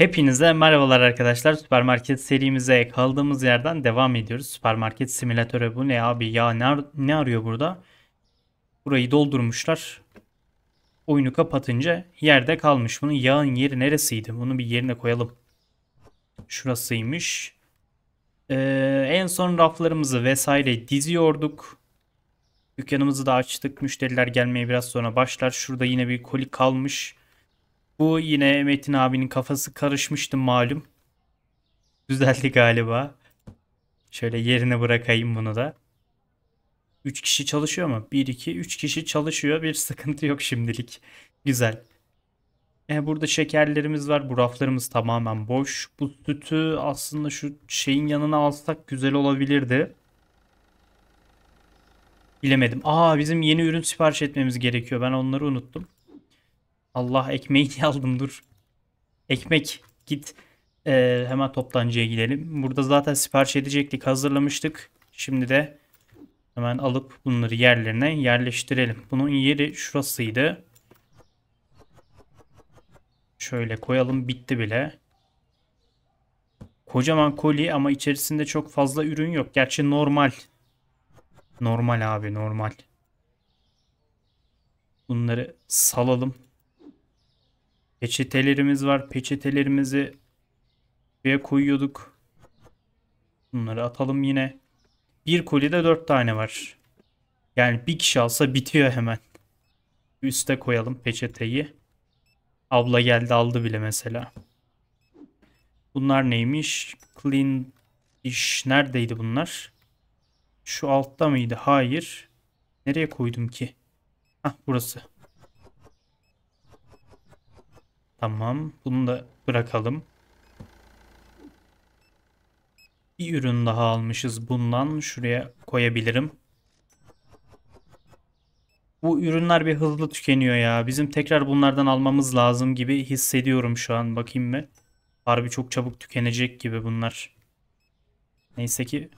Hepinize merhabalar arkadaşlar. Süpermarket serimize kaldığımız yerden devam ediyoruz. Süpermarket simülatörü bu ne abi ya ne, ar ne arıyor burada? Burayı doldurmuşlar. Oyunu kapatınca yerde kalmış. Bunun yağın yeri neresiydi? Bunu bir yerine koyalım. Şurasıymış. Ee, en son raflarımızı vesaire diziyorduk. Dükkanımızı da açtık. Müşteriler gelmeye biraz sonra başlar. Şurada yine bir koli kalmış. Bu yine Metin abinin kafası karışmıştı malum. Düzeldi galiba. Şöyle yerine bırakayım bunu da. 3 kişi çalışıyor mu? 1, 2, 3 kişi çalışıyor. Bir sıkıntı yok şimdilik. Güzel. E, burada şekerlerimiz var. Bu raflarımız tamamen boş. Bu sütü aslında şu şeyin yanına alsak güzel olabilirdi. Bilemedim. Aa bizim yeni ürün sipariş etmemiz gerekiyor. Ben onları unuttum. Allah ekmeği diye aldım dur. Ekmek git. Ee, hemen toptancıya gidelim. Burada zaten sipariş edecektik. Hazırlamıştık. Şimdi de hemen alıp bunları yerlerine yerleştirelim. Bunun yeri şurasıydı. Şöyle koyalım. Bitti bile. Kocaman koli ama içerisinde çok fazla ürün yok. Gerçi normal. Normal abi normal. Bunları salalım. Peçetelerimiz var. Peçetelerimizi buraya koyuyorduk. Bunları atalım yine. Bir kolide dört tane var. Yani bir kişi alsa bitiyor hemen. Üste koyalım peçeteyi. Abla geldi aldı bile mesela. Bunlar neymiş? Clean iş Neredeydi bunlar? Şu altta mıydı? Hayır. Nereye koydum ki? Hah burası. Tamam. Bunu da bırakalım. Bir ürün daha almışız bundan. Şuraya koyabilirim. Bu ürünler bir hızlı tükeniyor ya. Bizim tekrar bunlardan almamız lazım gibi hissediyorum şu an. Bakayım mı? Harbi çok çabuk tükenecek gibi bunlar. Neyse ki.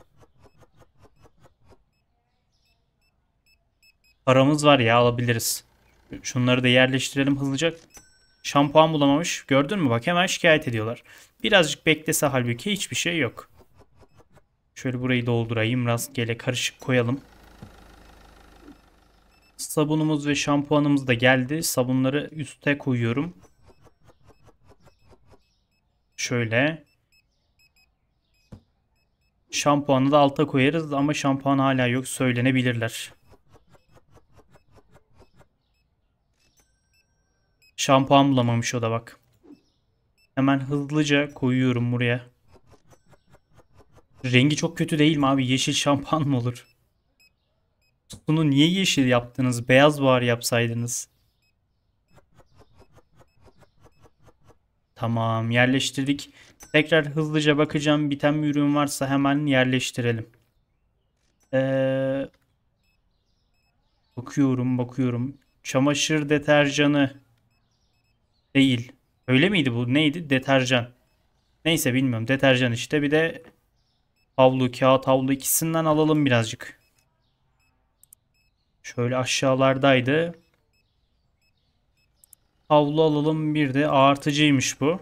Paramız var ya alabiliriz. Şunları da yerleştirelim hızlıca. Şampuan bulamamış. Gördün mü bak hemen şikayet ediyorlar. Birazcık beklese halbuki hiçbir şey yok. Şöyle burayı doldurayım. Rastgele karışık koyalım. Sabunumuz ve şampuanımız da geldi. Sabunları üste koyuyorum. Şöyle. Şampuanı da alta koyarız ama şampuan hala yok söylenebilirler. Şampuan bulamamış o da bak. Hemen hızlıca koyuyorum buraya. Rengi çok kötü değil mi abi? Yeşil şampuan mı olur? Bunu niye yeşil yaptınız? Beyaz var yapsaydınız. Tamam yerleştirdik. Tekrar hızlıca bakacağım. Biten bir ürün varsa hemen yerleştirelim. Ee, bakıyorum bakıyorum. Çamaşır deterjanı Değil. Öyle miydi bu? Neydi? Deterjan. Neyse bilmiyorum. Deterjan işte. Bir de havlu, kağıt havlu ikisinden alalım birazcık. Şöyle aşağılardaydı. Havlu alalım. Bir de artıcıymış bu.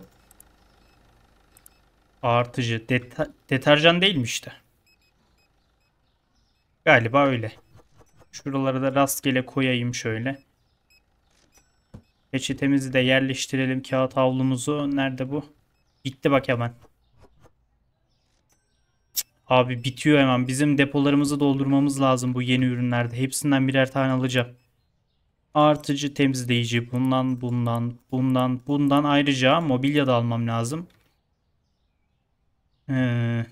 Artıcı. Deta deterjan değilmiş de. Galiba öyle. Şuralara da rastgele koyayım şöyle. Peçetemizi de yerleştirelim. Kağıt havlumuzu. Nerede bu? Bitti bak hemen. Abi bitiyor hemen. Bizim depolarımızı doldurmamız lazım bu yeni ürünlerde. Hepsinden birer tane alacağım. Artıcı temizleyici. Bundan, bundan, bundan, bundan. Ayrıca mobilya da almam lazım. ee,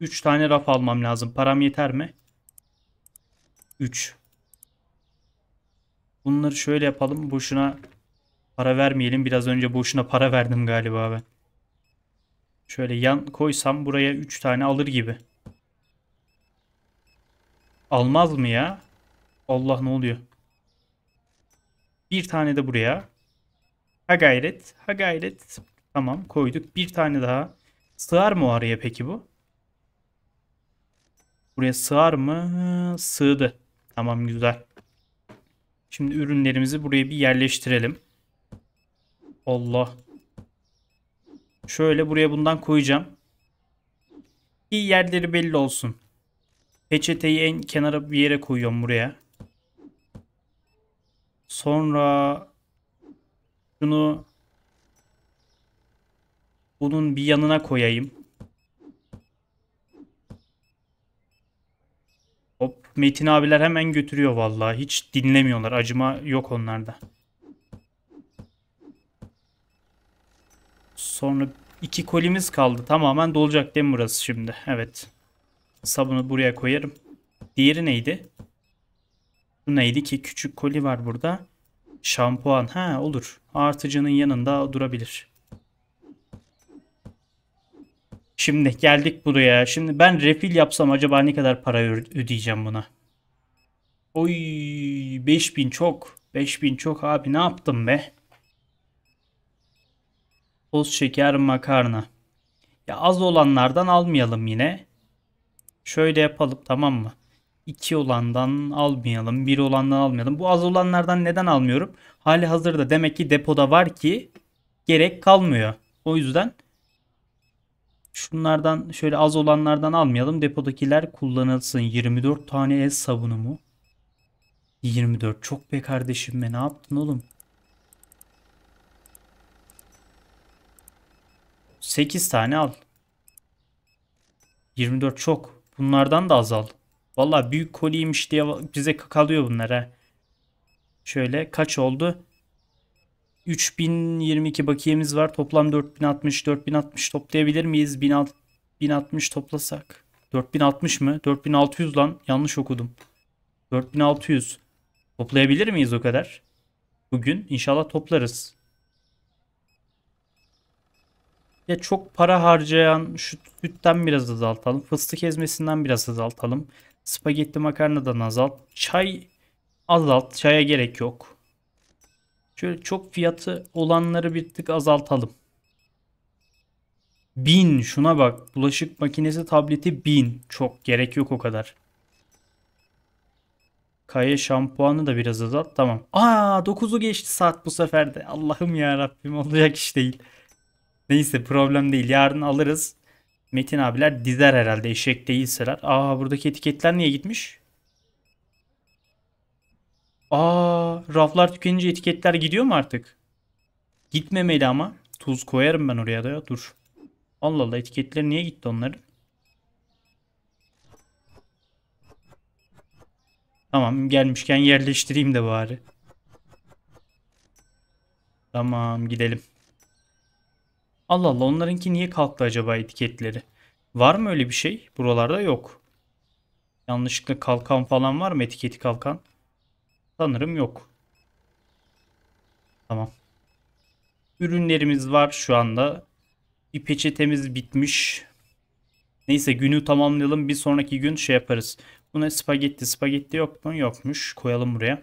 üç tane raf almam lazım. Param yeter mi? üç Bunları şöyle yapalım. Boşuna para vermeyelim. Biraz önce boşuna para verdim galiba ben. Şöyle yan koysam buraya 3 tane alır gibi. Almaz mı ya? Allah ne oluyor? Bir tane de buraya. Ha gayret. Ha gayret. Tamam koyduk. Bir tane daha. Sığar mı araya peki bu? Buraya sığar mı? Sığdı. Tamam güzel. Şimdi ürünlerimizi buraya bir yerleştirelim. Allah. Şöyle buraya bundan koyacağım. İyi yerleri belli olsun. Peçeteyi en kenara bir yere koyuyorum buraya. Sonra şunu bunun bir yanına koyayım. Metin abiler hemen götürüyor vallahi. Hiç dinlemiyorlar. Acıma yok onlarda. Sonra iki kolimiz kaldı. Tamamen dolacak değil mi burası şimdi? Evet. Sabunu buraya koyarım. Diğeri neydi? Bu neydi ki? Küçük koli var burada. Şampuan. Ha olur. Artıcının yanında durabilir. Şimdi geldik buraya. Şimdi ben refill yapsam acaba ne kadar para ödeyeceğim buna? Oy 5000 çok. 5000 çok abi ne yaptım be? Toz şeker makarna. Ya az olanlardan almayalım yine. Şöyle yapalım tamam mı? 2 olandan almayalım. 1 olandan almayalım. Bu az olanlardan neden almıyorum? Hali hazırda demek ki depoda var ki gerek kalmıyor. O yüzden Şunlardan şöyle az olanlardan almayalım. Depodakiler kullanılsın. 24 tane el sabunu mu? 24 çok be kardeşim be ne yaptın oğlum? 8 tane al. 24 çok. Bunlardan da azal. Valla büyük koliymiş diye bize kalıyor bunlar ha. Şöyle kaç oldu? 3022 bakiyemiz var. Toplam 4060, 4060 toplayabilir miyiz? 1060 toplasak. 4060 mı? 4600 lan. Yanlış okudum. 4600. Toplayabilir miyiz o kadar? Bugün inşallah toplarız. Ya çok para harcayan şu sütten biraz azaltalım. Fıstık ezmesinden biraz azaltalım. Spagetti makarnadan azalt. Çay azalt. Çaya gerek yok. Şöyle çok fiyatı olanları bir tık azaltalım. 1000 şuna bak. Bulaşık makinesi tableti 1000. Çok gerek yok o kadar. Kaya şampuanı da biraz azalt. Tamam. Aa 9'u geçti saat bu sefer de. Allah'ım ya Rabbim olacak iş değil. Neyse problem değil. Yarın alırız. Metin abiler dizer herhalde eşek değilseler. Aa buradaki etiketler niye gitmiş? Aa, raflar tükenince etiketler gidiyor mu artık? Gitmemeli ama. Tuz koyarım ben oraya da ya. Dur. Allah Allah etiketler niye gitti onların? Tamam gelmişken yerleştireyim de bari. Tamam gidelim. Allah Allah onlarınki niye kalktı acaba etiketleri? Var mı öyle bir şey? Buralarda yok. Yanlışlıkla kalkan falan var mı etiketi kalkan? Sanırım yok. Tamam. Ürünlerimiz var şu anda. Bir peçetemiz bitmiş. Neyse günü tamamlayalım. Bir sonraki gün şey yaparız. Bu ne? spagetti. Spagetti yok mu? Yokmuş. Koyalım buraya.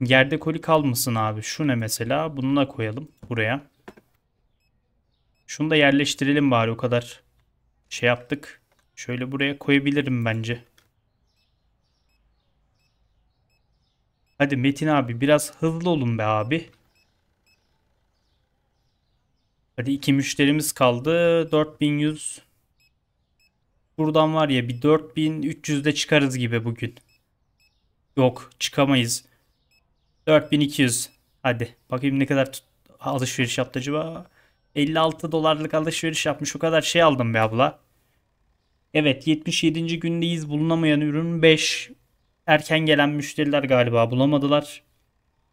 Yerde koli kalmasın abi. Şu ne mesela? Bunu da koyalım buraya. Şunu da yerleştirelim bari o kadar. Şey yaptık. Şöyle buraya koyabilirim bence. Hadi Metin abi biraz hızlı olun be abi. Hadi iki müşterimiz kaldı. 4100. Buradan var ya bir 4300'de çıkarız gibi bugün. Yok çıkamayız. 4200. Hadi bakayım ne kadar alışveriş yaptı acaba. 56 dolarlık alışveriş yapmış. O kadar şey aldım be abla. Evet 77. gündeyiz. Bulunamayan ürün 5 erken gelen müşteriler galiba bulamadılar.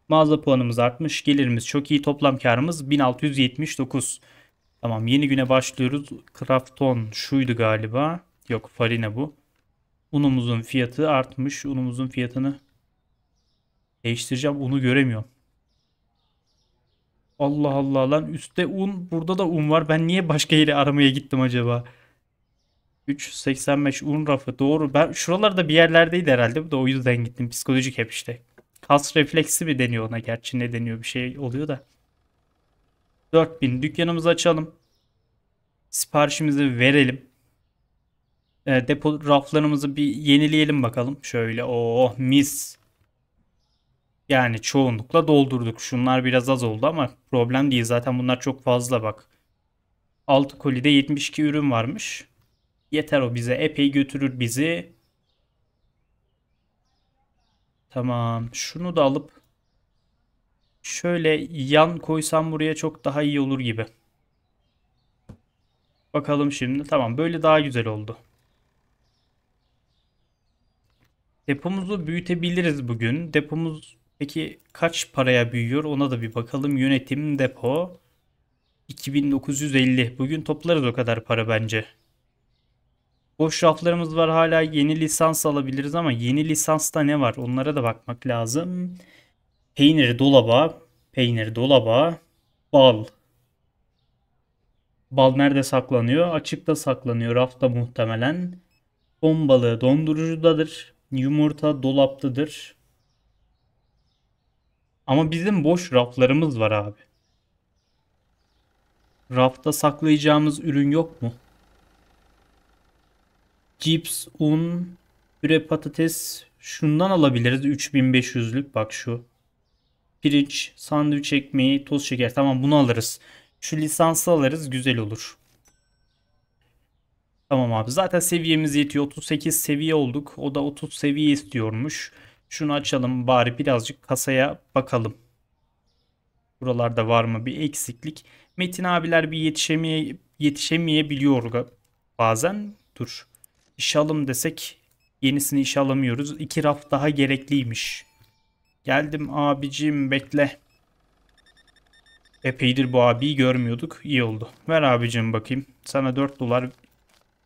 Mağaza puanımız artmış. Gelirimiz çok iyi. Toplam karımız 1679. Tamam yeni güne başlıyoruz. Krafton şuydu galiba. Yok farine bu. Unumuzun fiyatı artmış. Unumuzun fiyatını değiştireceğim. Unu göremiyorum. Allah Allah lan üstte un burada da un var. Ben niye başka yeri aramaya gittim acaba? 385 un rafı doğru. Ben şuralarda bir yerlerdeydi herhalde. Bu da o yüzden gittim. Psikolojik hep işte. Kas refleksi mi deniyor ona gerçi ne deniyor bir şey oluyor da. 4000 dükkanımızı açalım. Siparişimizi verelim. E, depo raflarımızı bir yenileyelim bakalım. Şöyle oh mis. Yani çoğunlukla doldurduk. Şunlar biraz az oldu ama problem değil. Zaten bunlar çok fazla bak. 6 kolide 72 ürün varmış. Yeter o bize. Epey götürür bizi. Tamam. Şunu da alıp şöyle yan koysam buraya çok daha iyi olur gibi. Bakalım şimdi. Tamam böyle daha güzel oldu. Depomuzu büyütebiliriz bugün. Depomuz peki kaç paraya büyüyor ona da bir bakalım. Yönetim depo 2950. Bugün toplarız o kadar para bence. Boş raflarımız var hala yeni lisans alabiliriz ama yeni lisansta ne var onlara da bakmak lazım. Peyniri dolaba, peynir dolaba, bal. Bal nerede saklanıyor? Açıkta saklanıyor rafta muhtemelen. Ton balığı dondurucudadır. Yumurta dolaptadır. Ama bizim boş raflarımız var abi. Rafta saklayacağımız ürün yok mu? cips, un, püre patates şundan alabiliriz. 3500'lük bak şu. Pirinç, sandviç ekmeği, toz şeker. Tamam bunu alırız. Şu lisansı alırız güzel olur. Tamam abi zaten seviyemiz yetiyor. 38 seviye olduk. O da 30 seviye istiyormuş. Şunu açalım bari birazcık kasaya bakalım. Buralarda var mı bir eksiklik? Metin abiler bir yetişemeye yetişemeyebiliyor bazen. Dur. İşe alım desek yenisini işe alamıyoruz. İki raf daha gerekliymiş. Geldim abicim bekle. Epeydir bu abiyi görmüyorduk. İyi oldu. Ver abicim bakayım. Sana 4 dolar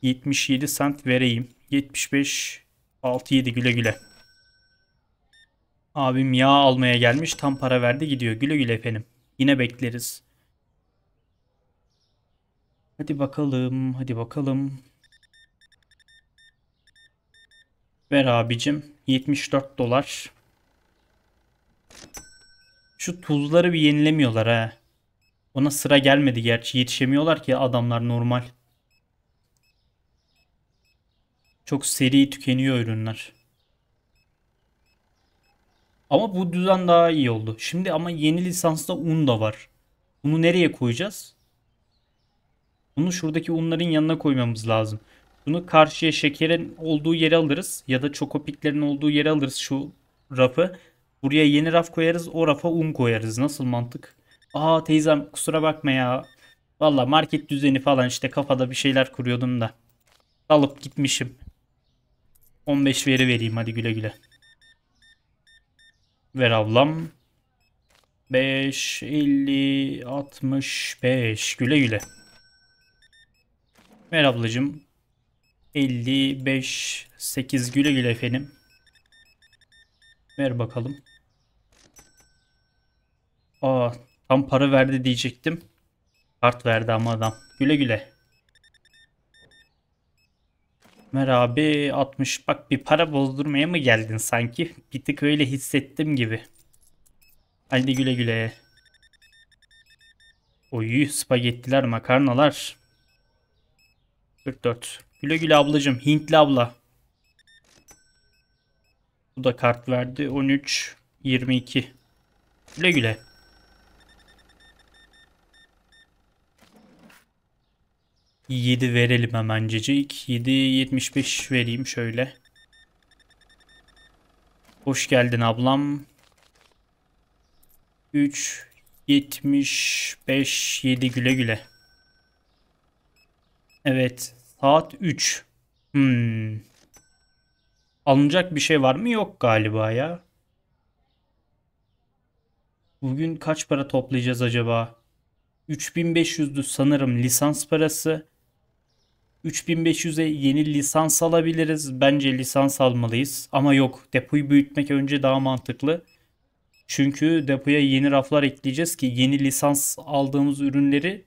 77 sent vereyim. 75 6-7 güle güle. Abim yağ almaya gelmiş. Tam para verdi gidiyor. Güle güle efendim. Yine bekleriz. Hadi bakalım. Hadi bakalım. Ver abicim. 74 dolar. Şu tuzları bir yenilemiyorlar ha. Ona sıra gelmedi gerçi. Yetişemiyorlar ki adamlar normal. Çok seri tükeniyor ürünler. Ama bu düzen daha iyi oldu. Şimdi ama yeni lisansta un da var. Bunu nereye koyacağız? Bunu şuradaki unların yanına koymamız lazım. Bunu karşıya şekerin olduğu yere alırız ya da çokopiklerin olduğu yere alırız şu rafı. Buraya yeni raf koyarız o rafa un koyarız. Nasıl mantık? Aa teyzem kusura bakma ya. Valla market düzeni falan işte kafada bir şeyler kuruyordum da. Alıp gitmişim. 15 veri vereyim hadi güle güle. Ver ablam. 5, 50, 65 güle güle. Ver ablacım. 55 8 güle güle efendim. Ver bakalım. Aa tam para verdi diyecektim. Kart verdi ama adam. Güle güle. Ömer abi 60 bak bir para bozdurmaya mı geldin sanki? Bir tık öyle hissettim gibi. Hadi güle güle. Oy spagettiler makarnalar. 44. Güle güle ablacım. Hintli abla. Bu da kart verdi. 13, 22. Güle güle. Yedi verelim hemencecik. Yedi yetmiş beş vereyim şöyle. Hoş geldin ablam. 3 75 7 güle güle. Evet. Saat 3. Hmm. Alınacak bir şey var mı? Yok galiba ya. Bugün kaç para toplayacağız acaba? 3500'dü sanırım lisans parası. 3500'e yeni lisans alabiliriz. Bence lisans almalıyız. Ama yok depoyu büyütmek önce daha mantıklı. Çünkü depoya yeni raflar ekleyeceğiz ki yeni lisans aldığımız ürünleri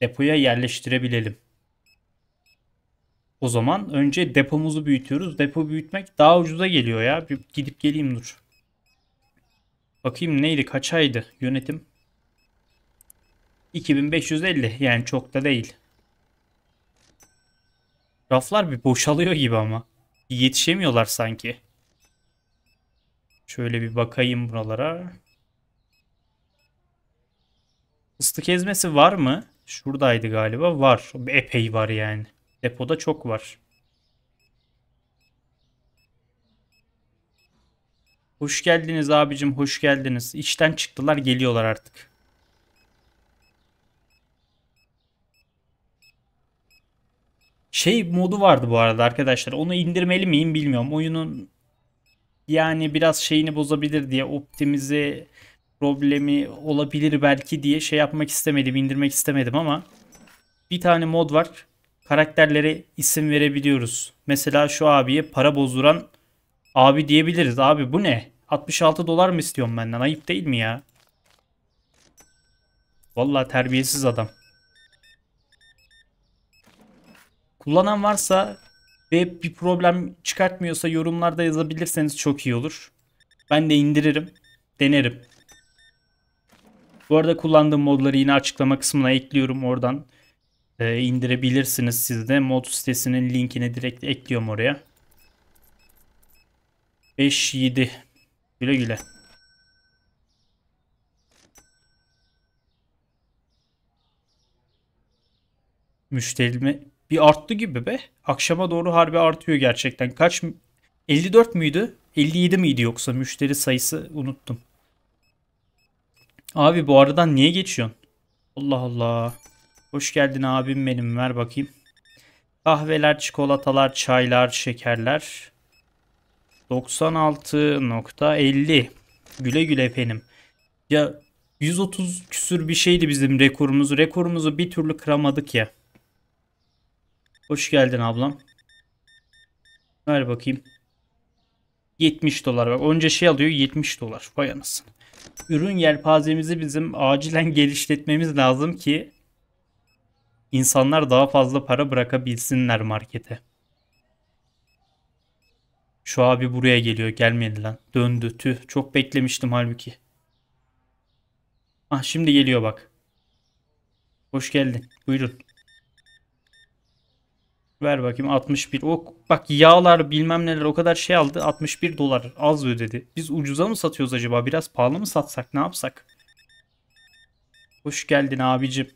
depoya yerleştirebilelim o zaman. Önce depomuzu büyütüyoruz. Depo büyütmek daha ucuza geliyor ya. Bir gidip geleyim dur. Bakayım neydi kaç aydı? yönetim. 2550 yani çok da değil. Raflar bir boşalıyor gibi ama. Yetişemiyorlar sanki. Şöyle bir bakayım buralara. Fıstık ezmesi var mı? Şuradaydı galiba. Var. Epey var yani. Depoda çok var. Hoş geldiniz abicim hoş geldiniz. İçten çıktılar geliyorlar artık. Şey modu vardı bu arada arkadaşlar. Onu indirmeli miyim bilmiyorum. Oyunun yani biraz şeyini bozabilir diye optimize problemi olabilir belki diye şey yapmak istemedim, indirmek istemedim ama bir tane mod var karakterlere isim verebiliyoruz. Mesela şu abiye para bozduran abi diyebiliriz. Abi bu ne? 66 dolar mı istiyorsun benden? Ayıp değil mi ya? Vallahi terbiyesiz adam. Kullanan varsa ve bir problem çıkartmıyorsa yorumlarda yazabilirseniz çok iyi olur. Ben de indiririm, denerim. Bu arada kullandığım modları yine açıklama kısmına ekliyorum oradan e, indirebilirsiniz siz de. Mod sitesinin linkini direkt ekliyorum oraya. 5-7 güle güle. Müşterime bir arttı gibi be. Akşama doğru harbi artıyor gerçekten. Kaç 54 müydü? 57 miydi yoksa müşteri sayısı unuttum. Abi bu aradan niye geçiyorsun? Allah Allah. Hoş geldin abim benim ver bakayım. Kahveler, çikolatalar, çaylar, şekerler. 96.50 Güle güle efendim. Ya 130 küsür bir şeydi bizim rekorumuz. Rekorumuzu bir türlü kıramadık ya. Hoş geldin ablam. Ver bakayım. 70 dolar. Bak önce şey alıyor 70 dolar. Vay anasını. Ürün yelpazemizi bizim acilen geliştirmemiz lazım ki insanlar daha fazla para bırakabilsinler markete. Şu abi buraya geliyor gelmedi lan. Döndü tüh çok beklemiştim halbuki. Ah şimdi geliyor bak. Hoş geldin buyurun. Ver bakayım 61. O bak yağlar bilmem neler o kadar şey aldı. 61 dolar az ödedi. Biz ucuza mı satıyoruz acaba? Biraz pahalı mı satsak? Ne yapsak? Hoş geldin abicim.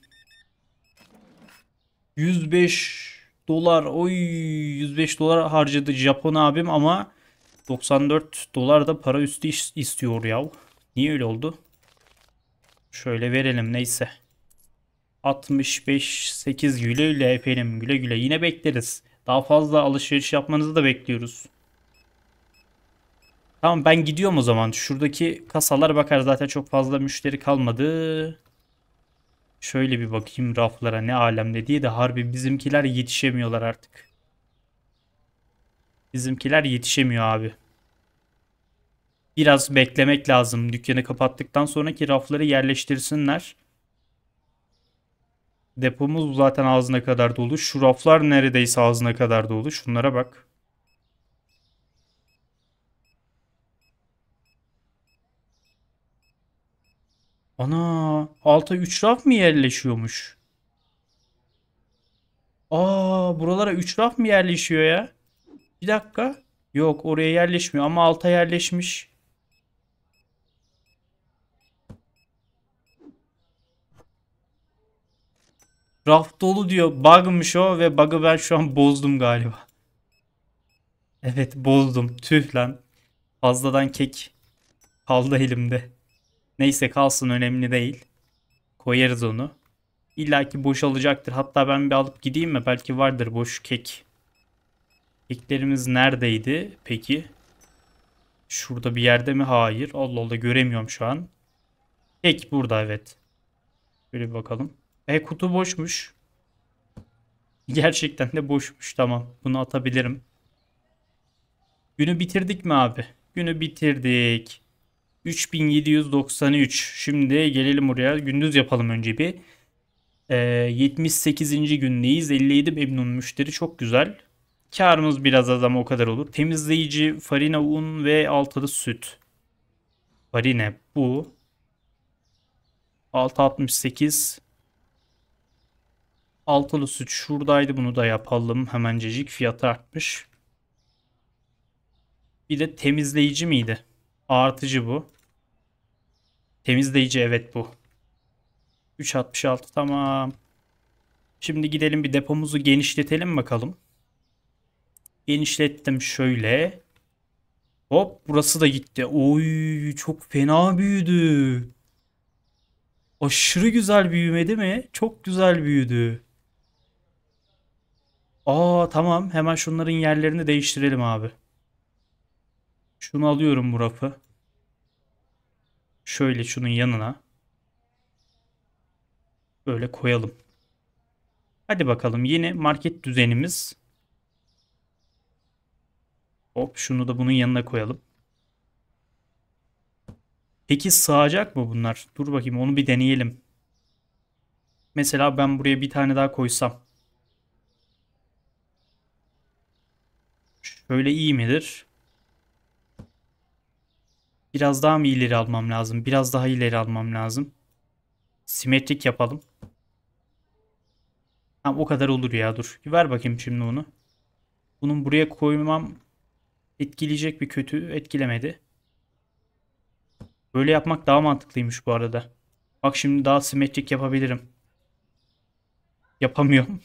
105 dolar oy 105 dolar harcadı Japon abim ama 94 dolar da para üstü istiyor yav. Niye öyle oldu? Şöyle verelim neyse. 65 8 güle güle efendim güle güle yine bekleriz. Daha fazla alışveriş yapmanızı da bekliyoruz. Tamam ben gidiyorum o zaman. Şuradaki kasalar bakar zaten çok fazla müşteri kalmadı. Şöyle bir bakayım raflara ne alemde diye de harbi bizimkiler yetişemiyorlar artık. Bizimkiler yetişemiyor abi. Biraz beklemek lazım. Dükkanı kapattıktan sonraki rafları yerleştirsinler. Depomuz zaten ağzına kadar dolu. Şu raflar neredeyse ağzına kadar dolu. Şunlara bak. Ana alta 3 raf mı yerleşiyormuş? Aa buralara 3 raf mı yerleşiyor ya? Bir dakika. Yok oraya yerleşmiyor ama alta yerleşmiş. Raf dolu diyor. Bug'mış o ve bug'ı ben şu an bozdum galiba. Evet bozdum. Tüh lan. Fazladan kek kaldı elimde. Neyse kalsın önemli değil. Koyarız onu. İlla ki boşalacaktır. Hatta ben bir alıp gideyim mi? Belki vardır boş kek. Keklerimiz neredeydi peki? Şurada bir yerde mi? Hayır. Allah Allah göremiyorum şu an. Kek burada evet. Şöyle bir bakalım. E kutu boşmuş. Gerçekten de boşmuş. Tamam. Bunu atabilirim. Günü bitirdik mi abi? Günü bitirdik. 3793. Şimdi gelelim oraya. Gündüz yapalım önce bir. E, ee, 78. gündeyiz. 57 memnun müşteri. Çok güzel. Karımız biraz az ama o kadar olur. Temizleyici, farina, un ve altılı süt. Farine bu. 668. Altılı süt şuradaydı. Bunu da yapalım. Hemencecik fiyatı artmış. Bir de temizleyici miydi? Artıcı bu. Temizleyici evet bu. 366 tamam. Şimdi gidelim bir depomuzu genişletelim bakalım. Genişlettim şöyle. Hop burası da gitti. Oy çok fena büyüdü. Aşırı güzel büyümedi mi? Çok güzel büyüdü. Aa tamam hemen şunların yerlerini değiştirelim abi. Şunu alıyorum bu rafı şöyle şunun yanına böyle koyalım. Hadi bakalım yeni market düzenimiz. Hop şunu da bunun yanına koyalım. Peki sığacak mı bunlar? Dur bakayım onu bir deneyelim. Mesela ben buraya bir tane daha koysam. Şöyle iyi midir? Biraz daha mı ileri almam lazım? Biraz daha ileri almam lazım. Simetrik yapalım. Tamam o kadar olur ya dur. Ver bakayım şimdi onu. Bunun buraya koymam etkileyecek bir kötü etkilemedi. Böyle yapmak daha mantıklıymış bu arada. Bak şimdi daha simetrik yapabilirim. Yapamıyorum.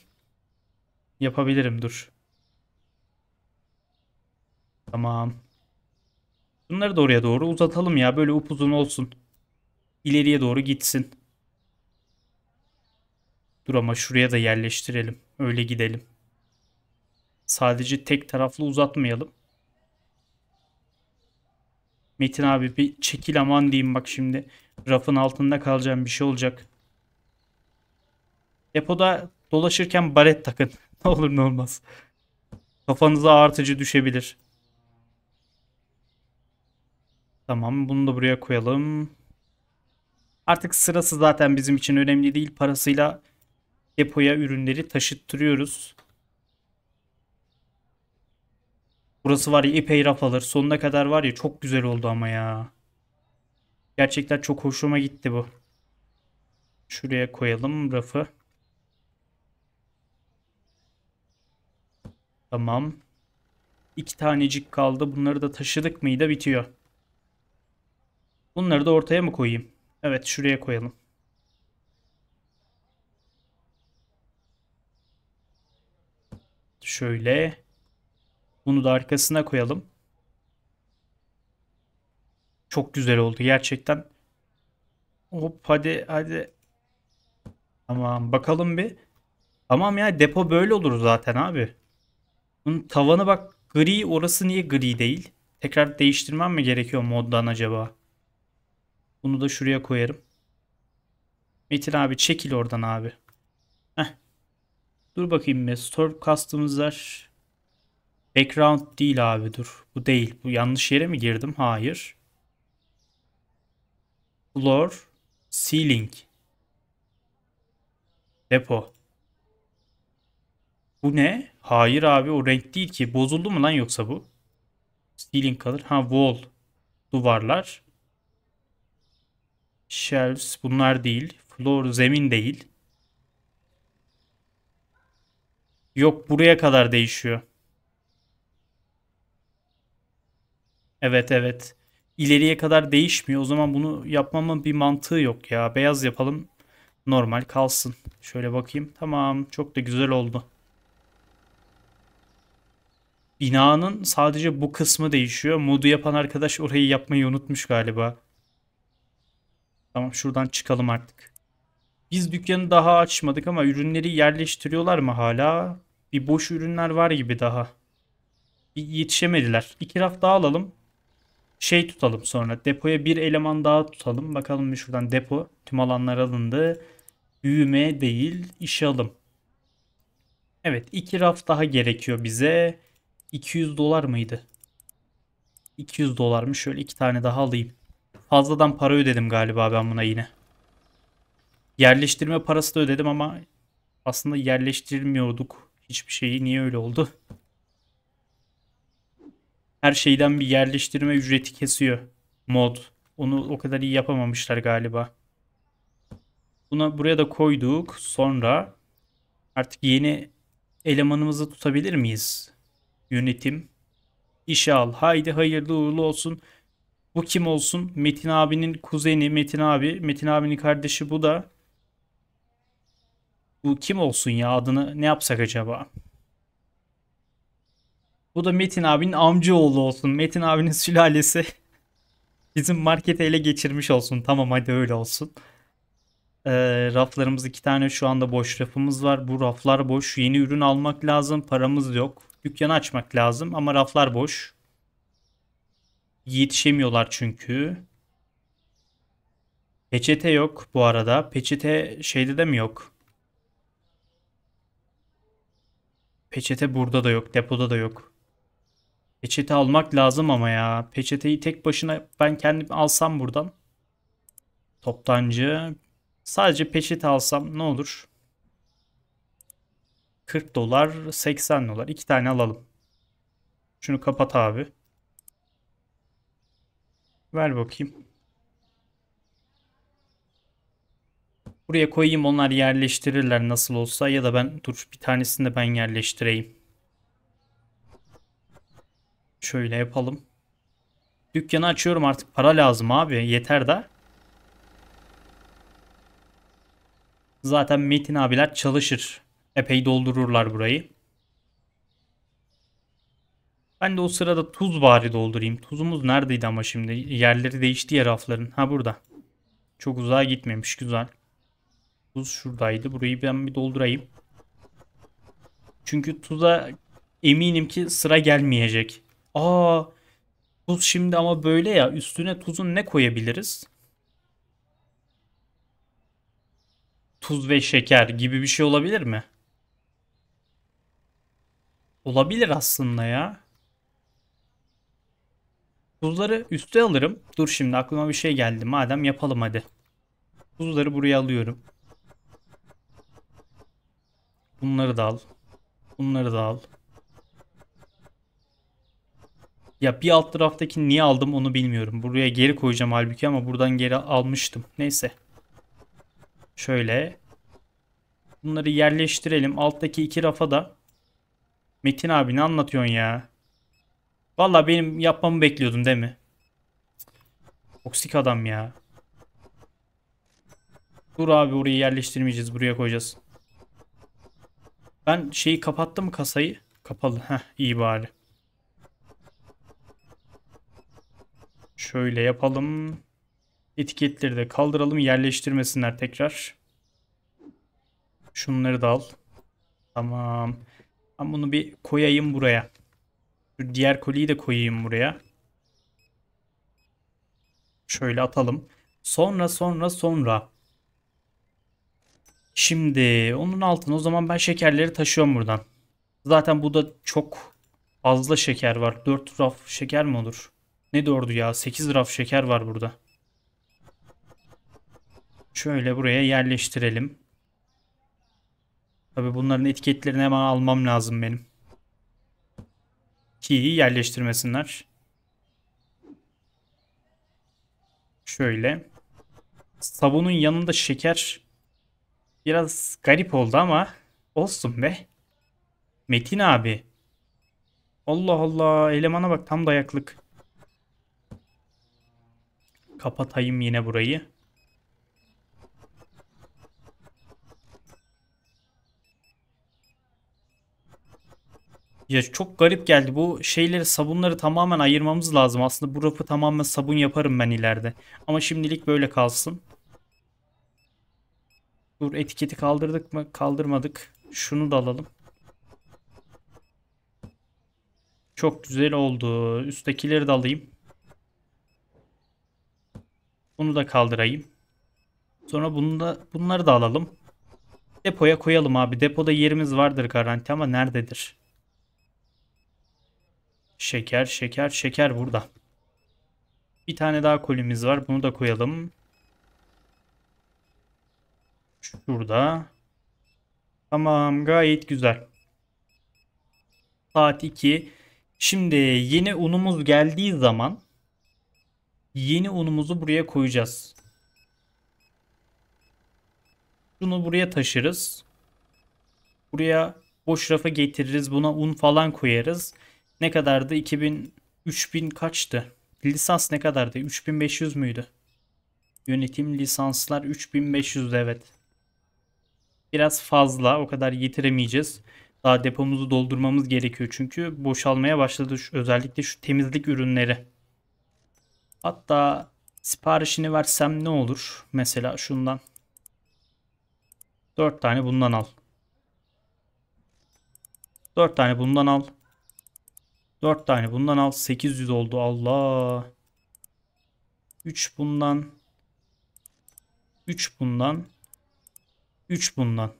yapabilirim dur. Tamam. Bunları da oraya doğru uzatalım ya. Böyle upuzun olsun. İleriye doğru gitsin. Dur ama şuraya da yerleştirelim. Öyle gidelim. Sadece tek taraflı uzatmayalım. Metin abi bir çekil aman diyeyim bak şimdi. Rafın altında kalacağım bir şey olacak. Depoda dolaşırken baret takın. ne olur ne olmaz. Kafanıza artıcı düşebilir. Tamam bunu da buraya koyalım. Artık sırası zaten bizim için önemli değil. Parasıyla depoya ürünleri taşıttırıyoruz. Burası var ya epey raf alır. Sonuna kadar var ya çok güzel oldu ama ya. Gerçekten çok hoşuma gitti bu. Şuraya koyalım rafı. Tamam. İki tanecik kaldı. Bunları da taşıdık mıydı bitiyor. Bunları da ortaya mı koyayım? Evet şuraya koyalım. Şöyle. Bunu da arkasına koyalım. Çok güzel oldu gerçekten. Hop hadi hadi. Tamam bakalım bir. Tamam ya depo böyle olur zaten abi. Bunun tavanı bak gri orası niye gri değil? Tekrar değiştirmem mi gerekiyor moddan acaba? Bunu da şuraya koyarım. Metin abi çekil oradan abi. Heh. Dur bakayım be. Store customizar. Background değil abi dur. Bu değil. Bu yanlış yere mi girdim? Hayır. Floor. Ceiling. Depo. Bu ne? Hayır abi o renk değil ki. Bozuldu mu lan yoksa bu? Ceiling kalır. Ha wall. Duvarlar. Shelves bunlar değil. Floor zemin değil. Yok buraya kadar değişiyor. Evet evet. İleriye kadar değişmiyor. O zaman bunu yapmamın bir mantığı yok ya. Beyaz yapalım. Normal kalsın. Şöyle bakayım. Tamam. Çok da güzel oldu. Binanın sadece bu kısmı değişiyor. Modu yapan arkadaş orayı yapmayı unutmuş galiba. Tamam şuradan çıkalım artık. Biz dükkanı daha açmadık ama ürünleri yerleştiriyorlar mı hala? Bir boş ürünler var gibi daha. Bir yetişemediler. İki raf daha alalım. Şey tutalım sonra. Depoya bir eleman daha tutalım. Bakalım bir şuradan depo. Tüm alanlar alındı. Büyüme değil işe alım. Evet iki raf daha gerekiyor bize. 200 dolar mıydı? 200 dolar mı? Şöyle iki tane daha alayım. Fazladan para ödedim galiba ben buna yine. Yerleştirme parası da ödedim ama aslında yerleştirmiyorduk hiçbir şeyi. Niye öyle oldu? Her şeyden bir yerleştirme ücreti kesiyor mod. Onu o kadar iyi yapamamışlar galiba. Buna buraya da koyduk. Sonra artık yeni elemanımızı tutabilir miyiz? Yönetim. İşe al. Haydi hayırlı uğurlu olsun. Bu kim olsun? Metin abinin kuzeni Metin abi. Metin abinin kardeşi bu da. Bu kim olsun ya adını ne yapsak acaba? Bu da Metin abinin amcaoğlu olsun. Metin abinin sülalesi bizim markete ele geçirmiş olsun. Tamam hadi öyle olsun. E, raflarımız iki tane şu anda boş rafımız var. Bu raflar boş. Yeni ürün almak lazım. Paramız yok. Dükkanı açmak lazım ama raflar boş. Yetişemiyorlar çünkü. Peçete yok bu arada. Peçete şeyde de mi yok? Peçete burada da yok. Depoda da yok. Peçete almak lazım ama ya. Peçeteyi tek başına ben kendim alsam buradan. Toptancı. Sadece peçete alsam ne olur? 40 dolar 80 dolar. iki tane alalım. Şunu kapat abi. Ver bakayım. Buraya koyayım onlar yerleştirirler nasıl olsa ya da ben dur bir tanesini de ben yerleştireyim. Şöyle yapalım. Dükkanı açıyorum artık para lazım abi yeter de. Zaten Metin abiler çalışır. Epey doldururlar burayı. Ben de o sırada tuz bari doldurayım. Tuzumuz neredeydi ama şimdi? Yerleri değişti ya rafların. Ha burada. Çok uzağa gitmemiş. Güzel. Tuz şuradaydı. Burayı ben bir doldurayım. Çünkü tuza eminim ki sıra gelmeyecek. Aa, tuz şimdi ama böyle ya. Üstüne tuzun ne koyabiliriz? Tuz ve şeker gibi bir şey olabilir mi? Olabilir aslında ya. Buzları üste alırım. Dur şimdi aklıma bir şey geldi. Madem yapalım hadi. Buzları buraya alıyorum. Bunları da al. Bunları da al. Ya bir alt taraftaki niye aldım onu bilmiyorum. Buraya geri koyacağım halbuki ama buradan geri almıştım. Neyse. Şöyle. Bunları yerleştirelim. Alttaki iki rafa da. Metin abi ne anlatıyorsun ya? Valla benim yapmamı bekliyordun değil mi? Toksik adam ya. Dur abi orayı yerleştirmeyeceğiz. Buraya koyacağız. Ben şeyi kapattım kasayı. Kapalı. Heh iyi bari. Şöyle yapalım. Etiketleri de kaldıralım. Yerleştirmesinler tekrar. Şunları da al. Tamam. Ben bunu bir koyayım buraya. Şu diğer koliyi de koyayım buraya. Şöyle atalım. Sonra sonra sonra. Şimdi onun altına o zaman ben şekerleri taşıyorum buradan. Zaten bu da çok fazla şeker var. 4 raf şeker mi olur? Ne doğru ya 8 raf şeker var burada. Şöyle buraya yerleştirelim. Tabi bunların etiketlerini hemen almam lazım benim key'i yerleştirmesinler. Şöyle. Sabunun yanında şeker biraz garip oldu ama olsun be. Metin abi. Allah Allah elemana bak tam dayaklık. Kapatayım yine burayı. Ya çok garip geldi. Bu şeyleri sabunları tamamen ayırmamız lazım. Aslında bu rafı tamamen sabun yaparım ben ileride. Ama şimdilik böyle kalsın. Dur etiketi kaldırdık mı? Kaldırmadık. Şunu da alalım. Çok güzel oldu. Üsttekileri de alayım. Bunu da kaldırayım. Sonra bunu da, bunları da alalım. Depoya koyalım abi. Depoda yerimiz vardır garanti ama nerededir? Şeker, şeker, şeker burada. Bir tane daha kolimiz var. Bunu da koyalım. Şurada. Tamam gayet güzel. Saat 2. Şimdi yeni unumuz geldiği zaman yeni unumuzu buraya koyacağız. Şunu buraya taşırız. Buraya boş rafa getiririz. Buna un falan koyarız ne kadardı? 2000 3000 kaçtı? Lisans ne kadardı? 3500 müydü? Yönetim lisanslar 3500 evet. Biraz fazla o kadar getiremeyeceğiz. Daha depomuzu doldurmamız gerekiyor çünkü boşalmaya başladı şu, özellikle şu temizlik ürünleri. Hatta siparişini versem ne olur? Mesela şundan. 4 tane bundan al. 4 tane bundan al. 4 tane bundan al. 800 oldu. Allah. 3 bundan. 3 bundan. 3 bundan.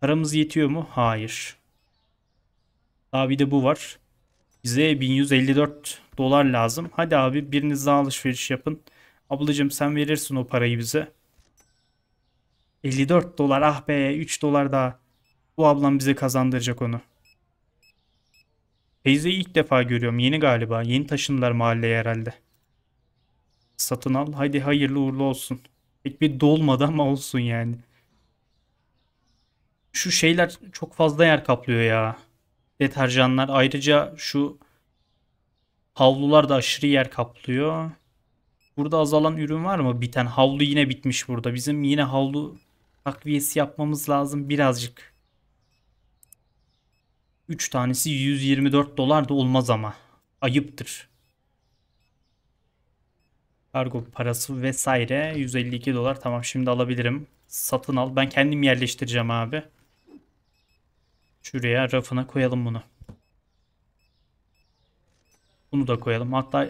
Paramız yetiyor mu? Hayır. Daha bir de bu var. Bize 1154 dolar lazım. Hadi abi biriniz daha alışveriş yapın. Ablacım sen verirsin o parayı bize. 54 dolar ah be 3 dolar daha. Bu ablam bize kazandıracak onu. Teyzeyi ilk defa görüyorum. Yeni galiba. Yeni taşındılar mahalleye herhalde. Satın al. haydi hayırlı uğurlu olsun. Pek bir dolmadı ama olsun yani. Şu şeyler çok fazla yer kaplıyor ya. Deterjanlar. Ayrıca şu havlular da aşırı yer kaplıyor. Burada azalan ürün var mı? Biten havlu yine bitmiş burada. Bizim yine havlu takviyesi yapmamız lazım birazcık. Üç tanesi 124 dolar da olmaz ama. Ayıptır. Kargo parası vesaire 152 dolar. Tamam şimdi alabilirim. Satın al. Ben kendim yerleştireceğim abi. Şuraya rafına koyalım bunu. Bunu da koyalım. Hatta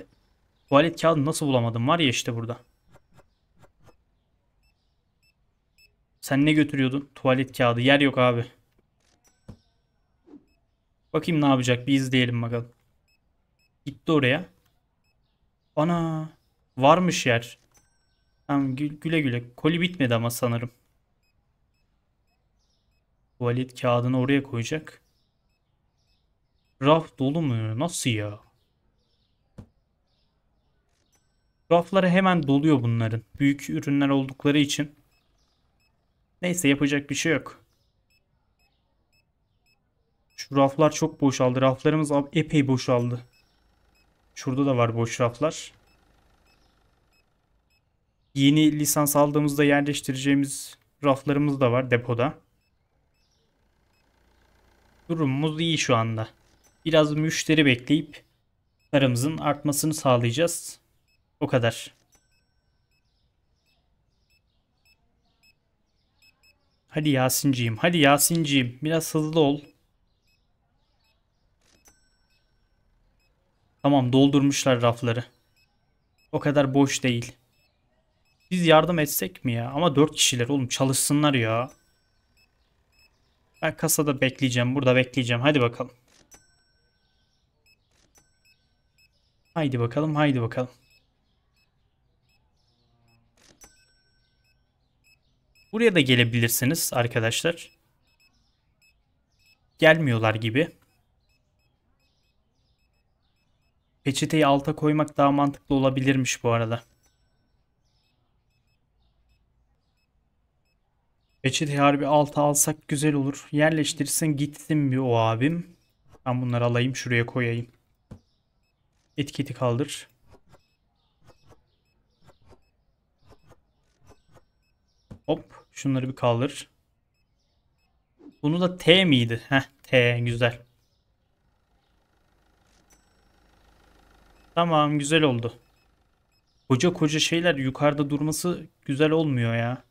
tuvalet kağıdı nasıl bulamadım var ya işte burada. Sen ne götürüyordun? Tuvalet kağıdı. Yer yok abi. Bakayım ne yapacak. Bir izleyelim bakalım. Gitti oraya. Ana. Varmış yer. Tamam güle güle. Koli bitmedi ama sanırım. Tuvalet kağıdını oraya koyacak. Raf dolu mu? Nasıl ya? Rafları hemen doluyor bunların. Büyük ürünler oldukları için. Neyse yapacak bir şey yok. Şu raflar çok boşaldı. Raflarımız epey boşaldı. Şurada da var boş raflar. Yeni lisans aldığımızda yerleştireceğimiz raflarımız da var depoda. Durumumuz iyi şu anda. Biraz müşteri bekleyip paramızın artmasını sağlayacağız. O kadar. Hadi Yasinciğim, hadi Yasinciğim biraz hızlı ol. Tamam doldurmuşlar rafları. O kadar boş değil. Biz yardım etsek mi ya? Ama 4 kişiler oğlum çalışsınlar ya. Ben kasada bekleyeceğim. Burada bekleyeceğim. Hadi bakalım. Haydi bakalım. Haydi bakalım. Buraya da gelebilirsiniz arkadaşlar. Gelmiyorlar gibi. Peçeteyi alta koymak daha mantıklı olabilirmiş bu arada. Peçeteyi harbi alta alsak güzel olur. Yerleştirsin gitsin bir o abim. Ben bunları alayım şuraya koyayım. Etiketi kaldır. Hop şunları bir kaldır. Bunu da T miydi? Heh T güzel. Tamam güzel oldu. Koca koca şeyler yukarıda durması güzel olmuyor ya.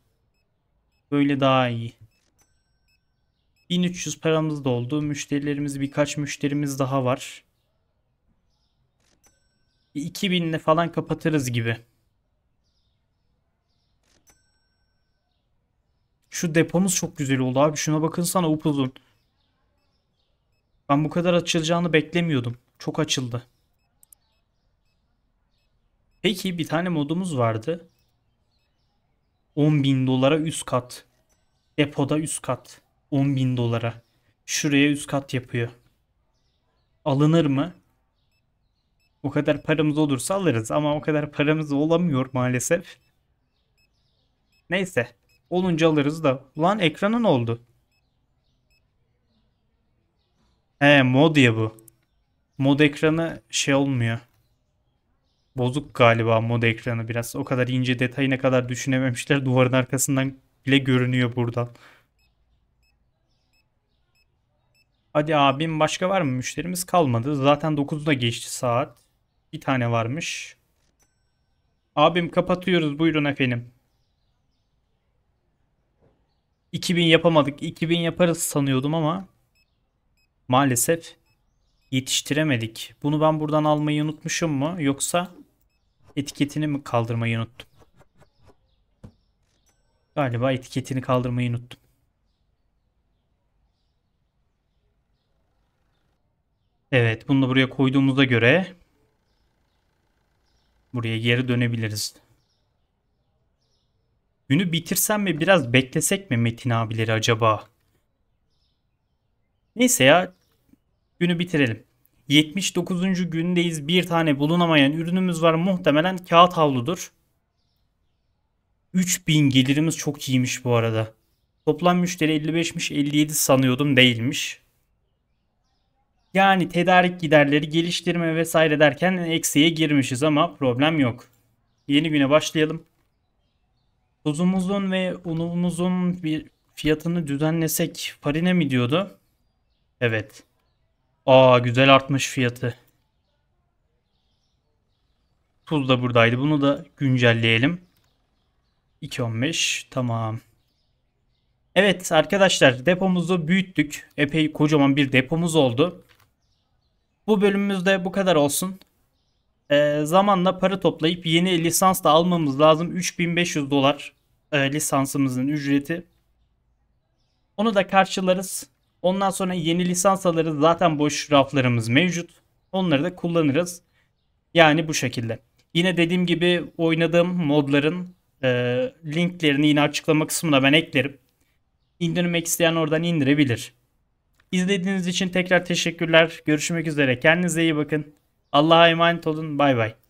Böyle daha iyi. 1300 paramız da oldu. Müşterilerimiz birkaç müşterimiz daha var. 2000 2000'le falan kapatırız gibi. Şu depomuz çok güzel oldu abi. Şuna bakın sana upuzun. Ben bu kadar açılacağını beklemiyordum. Çok açıldı. Peki bir tane modumuz vardı. 10 bin dolara üst kat. Depoda üst kat. 10 bin dolara. Şuraya üst kat yapıyor. Alınır mı? O kadar paramız olursa alırız ama o kadar paramız olamıyor maalesef. Neyse. Olunca alırız da. Lan ekranın oldu. He mod ya bu. Mod ekranı şey olmuyor bozuk galiba mod ekranı biraz. O kadar ince detayına kadar düşünememişler. Duvarın arkasından bile görünüyor buradan. Hadi abim başka var mı? Müşterimiz kalmadı. Zaten 9'da geçti saat. Bir tane varmış. Abim kapatıyoruz. Buyurun efendim. 2000 yapamadık. 2000 yaparız sanıyordum ama maalesef yetiştiremedik. Bunu ben buradan almayı unutmuşum mu? Yoksa etiketini mi kaldırmayı unuttum? Galiba etiketini kaldırmayı unuttum. Evet bunu da buraya koyduğumuzda göre buraya geri dönebiliriz. Günü bitirsem mi biraz beklesek mi Metin abileri acaba? Neyse ya günü bitirelim. 79. gündeyiz. Bir tane bulunamayan ürünümüz var. Muhtemelen kağıt havludur. 3000 gelirimiz çok iyiymiş bu arada. Toplam müşteri 55'miş 57 sanıyordum değilmiş. Yani tedarik giderleri geliştirme vesaire derken eksiye girmişiz ama problem yok. Yeni güne başlayalım. Tuzumuzun ve unumuzun bir fiyatını düzenlesek farine mi diyordu? Evet. Aa güzel artmış fiyatı. Tuz da buradaydı. Bunu da güncelleyelim. 2.15 tamam. Evet arkadaşlar depomuzu büyüttük. Epey kocaman bir depomuz oldu. Bu bölümümüzde bu kadar olsun. Ee, zamanla para toplayıp yeni lisans da almamız lazım. 3500 dolar e, lisansımızın ücreti. Onu da karşılarız. Ondan sonra yeni lisans alırız. Zaten boş raflarımız mevcut. Onları da kullanırız. Yani bu şekilde. Yine dediğim gibi oynadığım modların e, linklerini yine açıklama kısmına ben eklerim. İndirmek isteyen oradan indirebilir. İzlediğiniz için tekrar teşekkürler. Görüşmek üzere. Kendinize iyi bakın. Allah'a emanet olun. Bay bay.